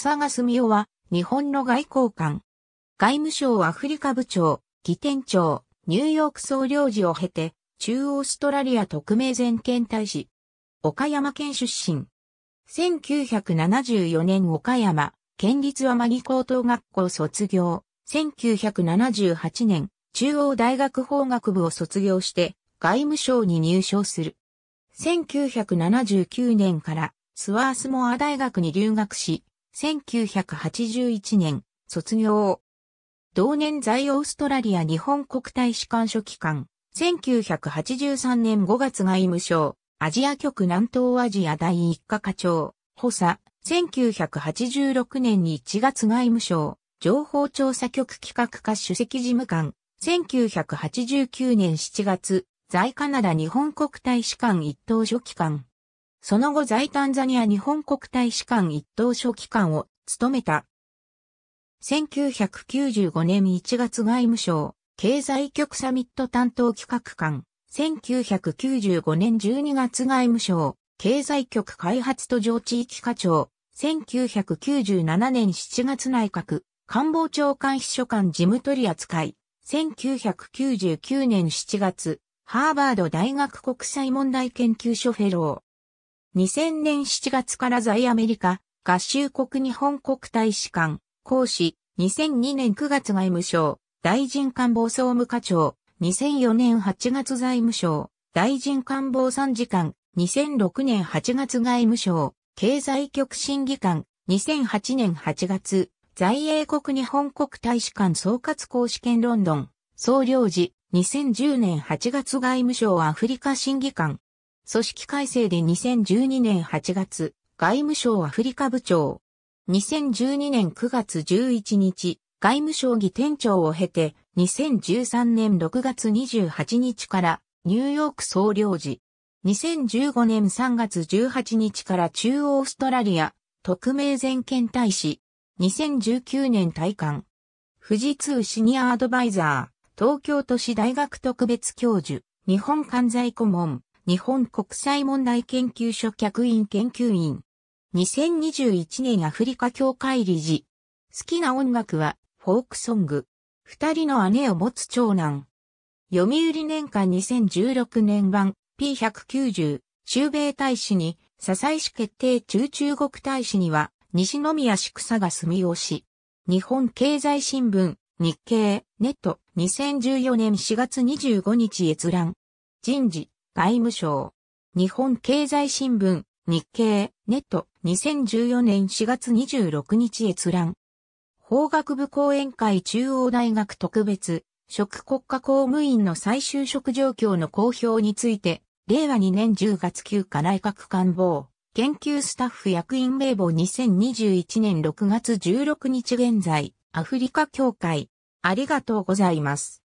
草賀澄夫は、日本の外交官。外務省アフリカ部長、議店長、ニューヨーク総領事を経て、中オーストラリア特命全権大使。岡山県出身。1974年岡山、県立天城高等学校卒業。1978年、中央大学法学部を卒業して、外務省に入省する。1979年から、スワースモア大学に留学し、1981年、卒業。同年在オーストラリア日本国大使館書記官、1983年5月外務省、アジア局南東アジア第一課課長、補佐、1986年に1月外務省、情報調査局企画課主席事務官、1989年7月、在カナダ日本国大使館一等書記官、その後在タンザニア日本国大使館一等書記官を務めた。1995年1月外務省、経済局サミット担当企画官、1995年12月外務省、経済局開発途上地域課長、1997年7月内閣、官房長官秘書官事務取扱い、1999年7月、ハーバード大学国際問題研究所フェロー、2000年7月から在アメリカ合衆国日本国大使館、講師、2002年9月外務省、大臣官房総務課長、2004年8月財務省、大臣官房参事官、2006年8月外務省、経済局審議官、2008年8月、在英国日本国大使館総括公試験ロンドン、総領事、2010年8月外務省アフリカ審議官、組織改正で2012年8月、外務省アフリカ部長。2012年9月11日、外務省議店長を経て、2013年6月28日からニューヨーク総領事。2015年3月18日から中央オーストラリア特命全権大使。2019年退官。富士通シニアアドバイザー、東京都市大学特別教授、日本関西顧問。日本国際問題研究所客員研究員。2021年アフリカ協会理事。好きな音楽はフォークソング。二人の姉を持つ長男。読売年間2016年版 P190 中米大使に佐々市決定中中国大使には西宮宿佐が住み押し。日本経済新聞日経ネット2014年4月25日閲覧。人事外務省。日本経済新聞、日経、ネット、2014年4月26日閲覧。法学部講演会中央大学特別、職国家公務員の再就職状況の公表について、令和2年10月9日内閣官房、研究スタッフ役員名簿2021年6月16日現在、アフリカ協会。ありがとうございます。